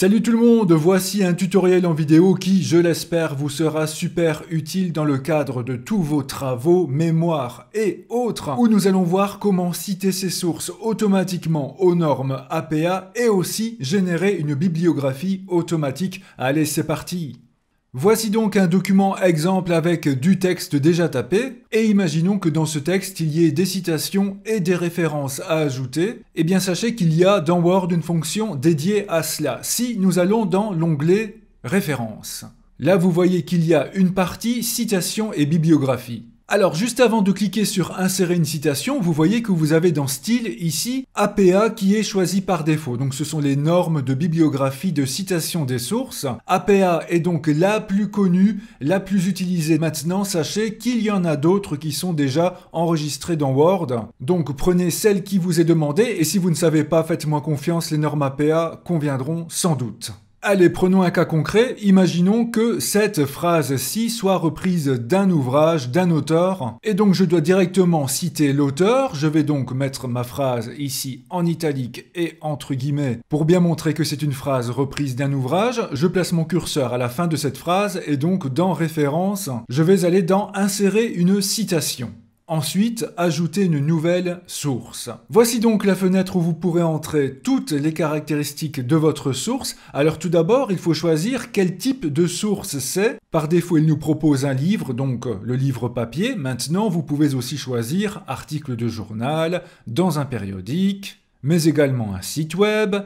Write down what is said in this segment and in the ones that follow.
Salut tout le monde, voici un tutoriel en vidéo qui, je l'espère, vous sera super utile dans le cadre de tous vos travaux, mémoires et autres, où nous allons voir comment citer ces sources automatiquement aux normes APA et aussi générer une bibliographie automatique. Allez, c'est parti Voici donc un document exemple avec du texte déjà tapé, et imaginons que dans ce texte il y ait des citations et des références à ajouter, Eh bien sachez qu'il y a dans Word une fonction dédiée à cela, si nous allons dans l'onglet Références. Là vous voyez qu'il y a une partie citations et bibliographie. Alors juste avant de cliquer sur insérer une citation, vous voyez que vous avez dans style ici APA qui est choisi par défaut. Donc ce sont les normes de bibliographie de citation des sources. APA est donc la plus connue, la plus utilisée maintenant. Sachez qu'il y en a d'autres qui sont déjà enregistrées dans Word. Donc prenez celle qui vous est demandée et si vous ne savez pas, faites-moi confiance, les normes APA conviendront sans doute. Allez, prenons un cas concret. Imaginons que cette phrase-ci soit reprise d'un ouvrage, d'un auteur. Et donc je dois directement citer l'auteur. Je vais donc mettre ma phrase ici en italique et entre guillemets pour bien montrer que c'est une phrase reprise d'un ouvrage. Je place mon curseur à la fin de cette phrase et donc dans référence, je vais aller dans insérer une citation. Ensuite, ajoutez une nouvelle source. Voici donc la fenêtre où vous pourrez entrer toutes les caractéristiques de votre source. Alors tout d'abord, il faut choisir quel type de source c'est. Par défaut, il nous propose un livre, donc le livre papier. Maintenant, vous pouvez aussi choisir article de journal, dans un périodique, mais également un site web,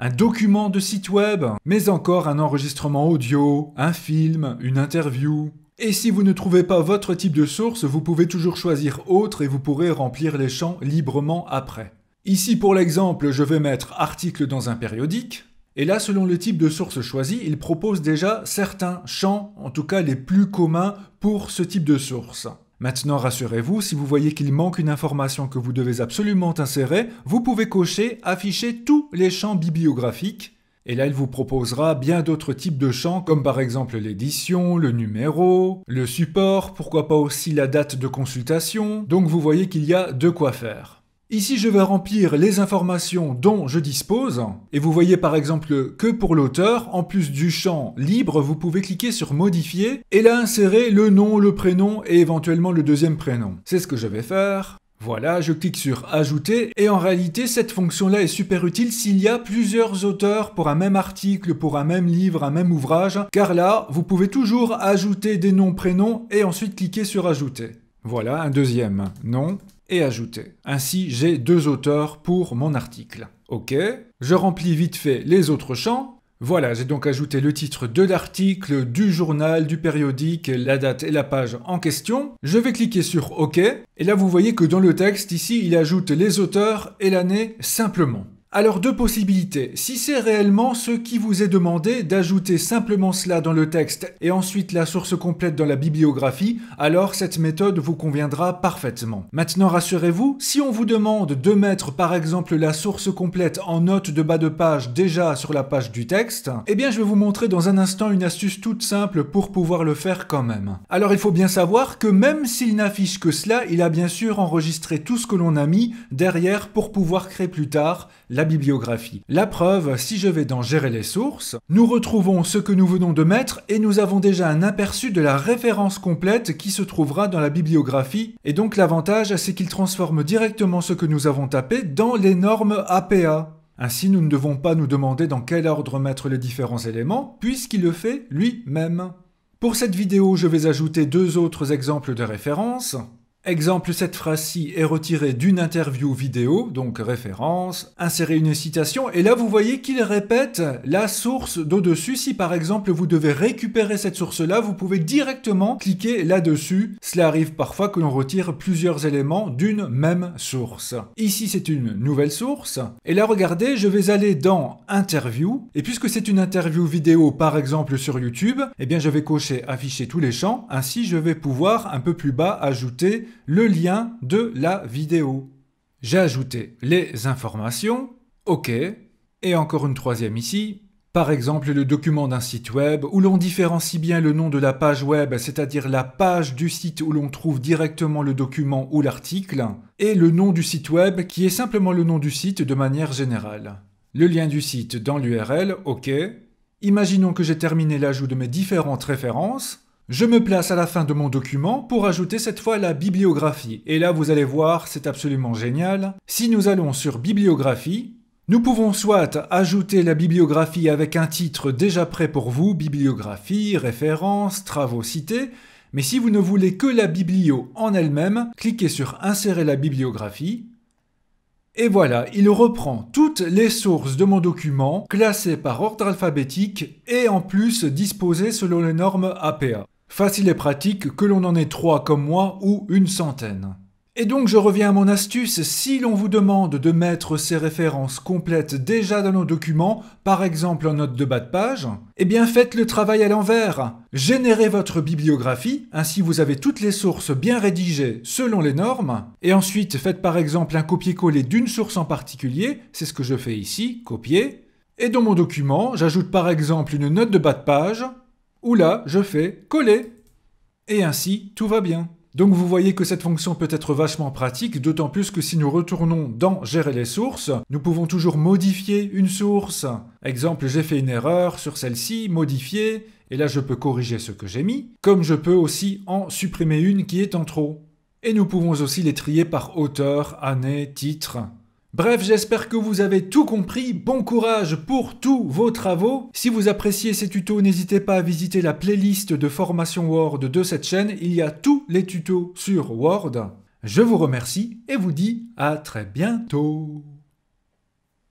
un document de site web, mais encore un enregistrement audio, un film, une interview, et si vous ne trouvez pas votre type de source, vous pouvez toujours choisir autre et vous pourrez remplir les champs librement après. Ici pour l'exemple, je vais mettre article dans un périodique. Et là, selon le type de source choisi, il propose déjà certains champs, en tout cas les plus communs pour ce type de source. Maintenant, rassurez-vous, si vous voyez qu'il manque une information que vous devez absolument insérer, vous pouvez cocher Afficher tous les champs bibliographiques et là, elle vous proposera bien d'autres types de champs, comme par exemple l'édition, le numéro, le support, pourquoi pas aussi la date de consultation. Donc vous voyez qu'il y a de quoi faire. Ici, je vais remplir les informations dont je dispose. Et vous voyez par exemple que pour l'auteur, en plus du champ libre, vous pouvez cliquer sur modifier et là insérer le nom, le prénom et éventuellement le deuxième prénom. C'est ce que je vais faire. Voilà, je clique sur Ajouter, et en réalité, cette fonction-là est super utile s'il y a plusieurs auteurs pour un même article, pour un même livre, un même ouvrage, car là, vous pouvez toujours ajouter des noms, prénoms, et ensuite cliquer sur Ajouter. Voilà, un deuxième nom, et Ajouter. Ainsi, j'ai deux auteurs pour mon article. Ok, je remplis vite fait les autres champs, voilà, j'ai donc ajouté le titre de l'article, du journal, du périodique, la date et la page en question. Je vais cliquer sur OK, et là vous voyez que dans le texte, ici, il ajoute les auteurs et l'année simplement. Alors deux possibilités. Si c'est réellement ce qui vous est demandé d'ajouter simplement cela dans le texte et ensuite la source complète dans la bibliographie, alors cette méthode vous conviendra parfaitement. Maintenant rassurez-vous, si on vous demande de mettre par exemple la source complète en note de bas de page déjà sur la page du texte, eh bien je vais vous montrer dans un instant une astuce toute simple pour pouvoir le faire quand même. Alors il faut bien savoir que même s'il n'affiche que cela, il a bien sûr enregistré tout ce que l'on a mis derrière pour pouvoir créer plus tard la bibliographie. La preuve, si je vais dans Gérer les sources, nous retrouvons ce que nous venons de mettre et nous avons déjà un aperçu de la référence complète qui se trouvera dans la bibliographie. Et donc l'avantage, c'est qu'il transforme directement ce que nous avons tapé dans les normes APA. Ainsi, nous ne devons pas nous demander dans quel ordre mettre les différents éléments, puisqu'il le fait lui-même. Pour cette vidéo, je vais ajouter deux autres exemples de références. Exemple, cette phrase-ci est retirée d'une interview vidéo, donc référence, insérer une citation, et là vous voyez qu'il répète la source d'au-dessus. Si par exemple vous devez récupérer cette source-là, vous pouvez directement cliquer là-dessus. Cela arrive parfois que l'on retire plusieurs éléments d'une même source. Ici c'est une nouvelle source, et là regardez, je vais aller dans interview, et puisque c'est une interview vidéo par exemple sur YouTube, eh bien je vais cocher afficher tous les champs, ainsi je vais pouvoir un peu plus bas ajouter le lien de la vidéo. J'ai ajouté les informations, OK, et encore une troisième ici, par exemple le document d'un site web où l'on différencie bien le nom de la page web, c'est-à-dire la page du site où l'on trouve directement le document ou l'article, et le nom du site web qui est simplement le nom du site de manière générale. Le lien du site dans l'URL, OK. Imaginons que j'ai terminé l'ajout de mes différentes références. Je me place à la fin de mon document pour ajouter cette fois la bibliographie. Et là, vous allez voir, c'est absolument génial. Si nous allons sur bibliographie, nous pouvons soit ajouter la bibliographie avec un titre déjà prêt pour vous, bibliographie, référence, travaux cités, mais si vous ne voulez que la biblio en elle-même, cliquez sur insérer la bibliographie. Et voilà, il reprend toutes les sources de mon document, classées par ordre alphabétique et en plus disposées selon les normes APA. Facile et pratique que l'on en ait trois comme moi ou une centaine. Et donc je reviens à mon astuce, si l'on vous demande de mettre ces références complètes déjà dans nos documents, par exemple en note de bas de page, eh bien faites le travail à l'envers. Générez votre bibliographie, ainsi vous avez toutes les sources bien rédigées selon les normes, et ensuite faites par exemple un copier-coller d'une source en particulier, c'est ce que je fais ici, copier, et dans mon document, j'ajoute par exemple une note de bas de page, ou là, je fais coller. Et ainsi, tout va bien. Donc vous voyez que cette fonction peut être vachement pratique, d'autant plus que si nous retournons dans Gérer les sources, nous pouvons toujours modifier une source. Exemple, j'ai fait une erreur sur celle-ci, modifier, et là je peux corriger ce que j'ai mis, comme je peux aussi en supprimer une qui est en trop. Et nous pouvons aussi les trier par auteur, année, titre. Bref, j'espère que vous avez tout compris. Bon courage pour tous vos travaux. Si vous appréciez ces tutos, n'hésitez pas à visiter la playlist de formation Word de cette chaîne. Il y a tous les tutos sur Word. Je vous remercie et vous dis à très bientôt.